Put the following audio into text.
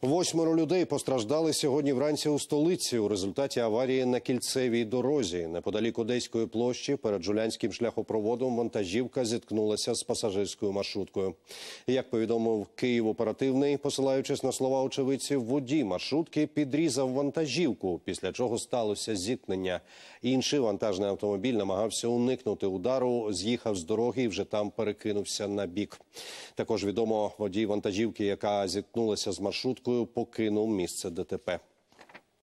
Восьмеро людей постраждали сьогодні вранці у столиці у результаті аварії на кільцевій дорозі. Неподалік Одеської площі перед жулянським шляхопроводом вантажівка зіткнулася з пасажирською маршруткою. Як повідомив Київ оперативний, посилаючись на слова очевидців, водій маршрутки підрізав вантажівку, після чого сталося зіткнення. Інший вантажний автомобіль намагався уникнути удару, з'їхав з дороги і вже там перекинувся на бік. Також відомо водій вантажівки, яка зіткнулася з маршруткою, покинув місце ДТП.